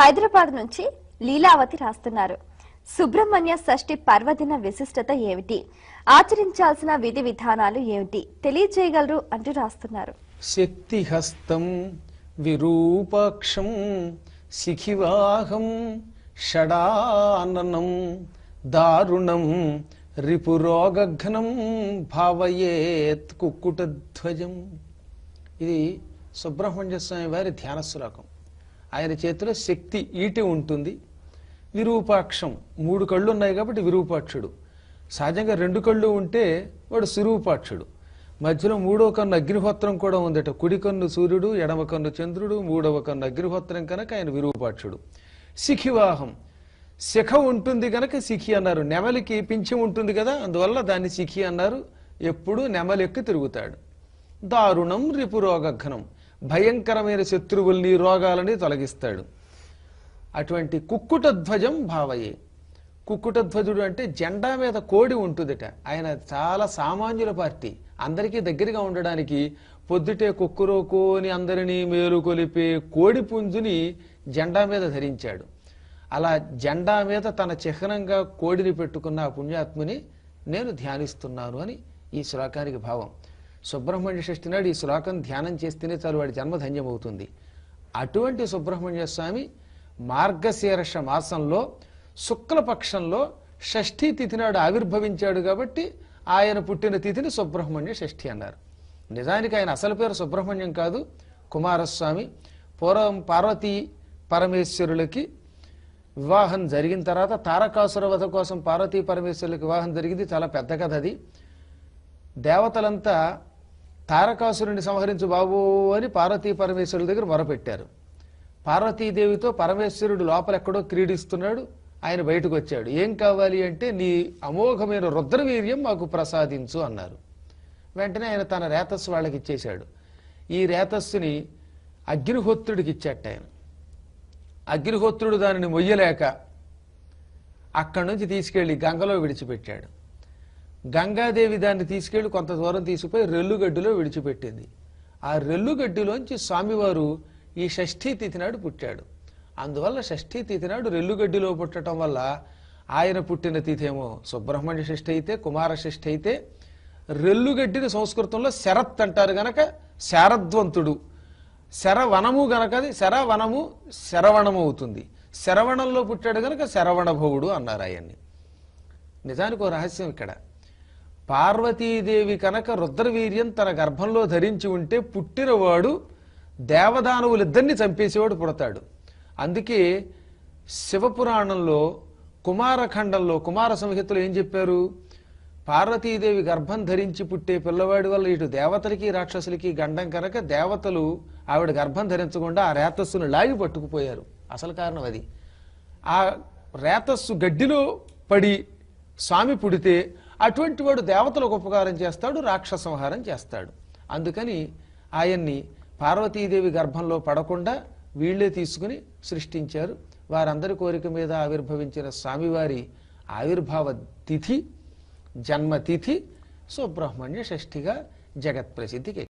హైదరాబాద్ నుంచి లీలావతి రాస్తున్నారు సుబ్రహ్మణ్య షష్ఠి పర్వదిన విశిష్టత ఏమిటి ఆచరించాల్సిన విధి విధానాలు ఏమిటి తెలియజేయగలరు అంటూ రాస్తున్నారు శక్తిహస్తం విరూపాక్షం శిఖివాహం షడాననం దారుణం రిపురోగఘ్నం భావయేత్ కుక్కుటధ్వజం ఇది సుబ్రహ్మణ్య స్వామి వారి ధ్యాన శ్లోకం ఆయన చేతిలో శక్తి ఈటి ఉంటుంది విరూపాక్షం మూడు కళ్ళు ఉన్నాయి కాబట్టి విరూపాక్షుడు సహజంగా రెండు కళ్ళు ఉంటే వాడు సురూపాక్షుడు మధ్యలో మూడవ కన్ను అగ్నిహోత్రం కూడా ఉందట కుడి కన్ను సూర్యుడు ఎడమ కన్ను చంద్రుడు మూడవ కన్ను అగ్నిహోత్రం కనుక ఆయన విరూపాక్షుడు శిఖివాహం శిఖ ఉంటుంది కనుక శిఖి అన్నారు నెమలికి పింఛం ఉంటుంది కదా అందువల్ల దాన్ని శిఖి అన్నారు ఎప్పుడూ నెమలెక్కి తిరుగుతాడు దారుణం రిపురోగఘనం భయంకరమైన శత్రువుల్ని రోగాలని తొలగిస్తాడు అటువంటి కుక్కుట ధ్వజం భావయే కుక్కుట ధ్వజుడు అంటే జెండా మీద కోడి ఉంటుందిట ఆయన చాలా సామాన్యుల పార్టీ అందరికీ దగ్గరగా ఉండడానికి పొద్దుటే కుక్కురోకోని అందరినీ మేలుకొలిపే కోడి పుంజుని జెండా మీద ధరించాడు అలా జెండా మీద తన చిహ్నంగా కోడిని పెట్టుకున్న పుణ్యాత్ముని నేను ధ్యానిస్తున్నాను అని ఈ శ్లోకానికి భావం సుబ్రహ్మణ్య షష్ఠి నాడు ఈ శ్లోకం ధ్యానం చేస్తేనే చాలు వాడి జన్మ ధన్యమవుతుంది అటువంటి సుబ్రహ్మణ్య స్వామి మార్గశీర్ష మాసంలో శుక్లపక్షంలో షష్ఠీ తిథి నాడు ఆవిర్భవించాడు కాబట్టి ఆయన పుట్టిన తిథిని సుబ్రహ్మణ్య షష్ఠి అన్నారు నిజానికి ఆయన అసలు పేరు సుబ్రహ్మణ్యం కాదు కుమారస్వామి పూర్వం పార్వతీ పరమేశ్వరులకి వివాహం జరిగిన తర్వాత తారకాసుర వధ కోసం పార్వతీ పరమేశ్వరులకి వివాహం జరిగింది చాలా పెద్ద కథ అది దేవతలంతా తారకాసురుని సంహరించు బాబు అని పార్వతీ పరమేశ్వరుడి దగ్గర మొరపెట్టారు పార్వతీదేవితో పరమేశ్వరుడు లోపల ఎక్కడో క్రీడిస్తున్నాడు ఆయన బయటకు వచ్చాడు ఏం కావాలి అంటే నీ అమోఘమైన రుద్రవీర్యం మాకు ప్రసాదించు అన్నారు వెంటనే ఆయన తన రేతస్సు వాళ్ళకి ఇచ్చేశాడు ఈ రేతస్సుని అగ్నిహోత్రుడికి ఇచ్చాట ఆయన అగ్నిహోత్రుడు దానిని మొయ్యలేక అక్కడి నుంచి తీసుకెళ్లి గంగలో విడిచిపెట్టాడు గంగాదేవి దాన్ని తీసుకెళ్లి కొంత దూరం తీసుకుపోయి రెల్లుగడ్డిలో విడిచిపెట్టింది ఆ రెల్లుగడ్డిలోంచి స్వామివారు ఈ షష్ఠీ తిథి నాడు పుట్టాడు అందువల్ల షష్ఠీ తిథి నాడు రెల్లుగడ్డిలో పుట్టడం వల్ల ఆయన పుట్టిన తిథి ఏమో సుబ్రహ్మణ్య షష్ఠి అయితే కుమార షష్ఠి అయితే రెల్లుగడ్డిని సంస్కృతంలో శరత్ అంటారు గనక శారద్వంతుడు శరవనము గనక అది శరవనము శరవణము అవుతుంది శరవణంలో పుట్టాడు గనక శరవణభవుడు అన్నారు ఆయన్ని నిజానికి ఒక రహస్యం ఇక్కడ పార్వతీదేవి కనుక రుద్రవీర్యం తన గర్భంలో ధరించి ఉంటే పుట్టినవాడు దేవదానవులిద్దరిని చంపేసేవాడు పుడతాడు అందుకే శివపురాణంలో కుమారఖండంలో కుమార సంహితులు ఏం చెప్పారు పార్వతీదేవి గర్భం ధరించి పుట్టే పిల్లవాడి వల్ల ఇటు దేవతలకి రాక్షసులకి గండం కనుక దేవతలు ఆవిడ గర్భం ధరించకుండా ఆ రేతస్సును లాగి పట్టుకుపోయారు అసలు కారణం అది ఆ రేతస్సు గడ్డిలో పడి స్వామి పుడితే అటువంటి వాడు దేవతలకు ఉపకారం చేస్తాడు రాక్షసంహారం చేస్తాడు అందుకని ఆయన్ని పార్వతీదేవి గర్భంలో పడకుండా వీళ్లే తీసుకుని సృష్టించారు వారందరి కోరిక మీద ఆవిర్భవించిన స్వామివారి ఆవిర్భావ తిథి జన్మతిథి సుబ్రహ్మణ్య షష్ఠిగా జగత్ ప్రసిద్ధికి